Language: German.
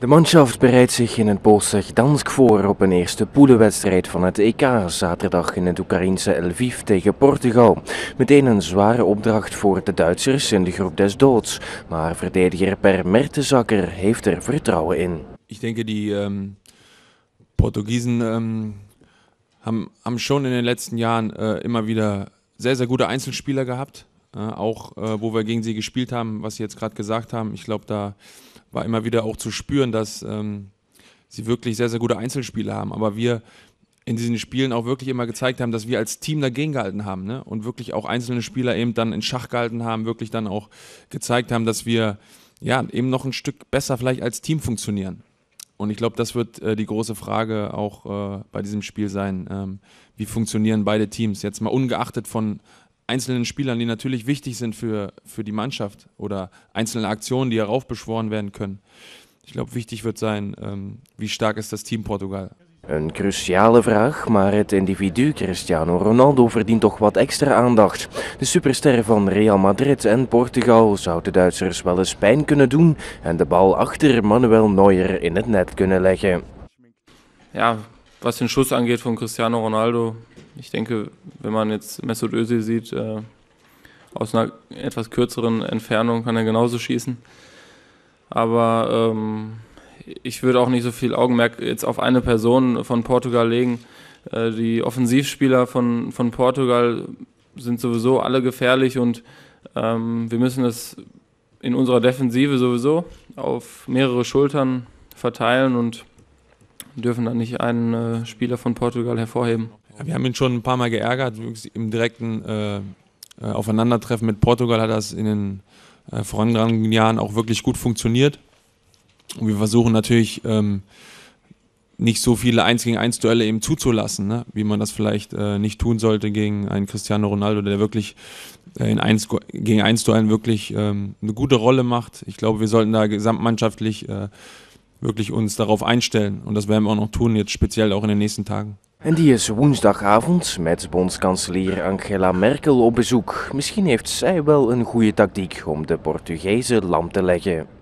De Mannschaft bereidt zich in het Poolse Gdansk voor op een eerste poelenwedstrijd van het EK zaterdag in het Oekraïense Lviv tegen Portugal. Meteen een zware opdracht voor de Duitsers in de groep des doods, maar verdediger Per Mertenzakker heeft er vertrouwen in. Ik denk die um, ehm, Portugiesen um, ehm, schon in de laatste jaren eh, immer wieder sehr sehr gute Einzelspieler gehad. uh, auch uh, wo wir gegen sie gespielt haben, was sie jetzt gerade gesagt haben. Ich glaube da war immer wieder auch zu spüren, dass ähm, sie wirklich sehr, sehr gute Einzelspiele haben. Aber wir in diesen Spielen auch wirklich immer gezeigt haben, dass wir als Team dagegen gehalten haben ne? und wirklich auch einzelne Spieler eben dann in Schach gehalten haben, wirklich dann auch gezeigt haben, dass wir ja eben noch ein Stück besser vielleicht als Team funktionieren. Und ich glaube, das wird äh, die große Frage auch äh, bei diesem Spiel sein. Ähm, wie funktionieren beide Teams? Jetzt mal ungeachtet von einzelnen Spielern, die natürlich wichtig sind für, für die Mannschaft oder einzelne Aktionen, die heraufbeschworen werden können. Ich glaube, wichtig wird sein, ähm, wie stark ist das Team Portugal. Een cruciale vraag, maar het individu Cristiano Ronaldo verdient toch wat extra aandacht. De superster van Real Madrid en Portugal zou de Duitsers wel eens pijn kunnen doen en de bal achter Manuel Neuer in het net kunnen leggen. Ja, was den Schuss angeht von Cristiano Ronaldo, ich denke, wenn man jetzt Mesut Özil sieht, äh, aus einer etwas kürzeren Entfernung kann er genauso schießen. Aber ähm, ich würde auch nicht so viel Augenmerk jetzt auf eine Person von Portugal legen. Äh, die Offensivspieler von, von Portugal sind sowieso alle gefährlich und ähm, wir müssen es in unserer Defensive sowieso auf mehrere Schultern verteilen und dürfen da nicht einen äh, Spieler von Portugal hervorheben. Ja, wir haben ihn schon ein paar Mal geärgert, im direkten äh, äh, Aufeinandertreffen mit Portugal hat das in den äh, vorangegangenen Jahren auch wirklich gut funktioniert. Und wir versuchen natürlich ähm, nicht so viele 1 gegen 1 Duelle eben zuzulassen, ne? wie man das vielleicht äh, nicht tun sollte gegen einen Cristiano Ronaldo, der wirklich äh, in 1, gegen 1 Duellen wirklich ähm, eine gute Rolle macht. Ich glaube, wir sollten da gesamtmannschaftlich äh, wirklich uns darauf einstellen. Und das werden wir auch noch tun, jetzt speziell auch in den nächsten Tagen. En die is woensdagavond met bondskanselier Angela Merkel op bezoek. Misschien heeft zij wel een goede tactiek om de Portugezen lam te leggen.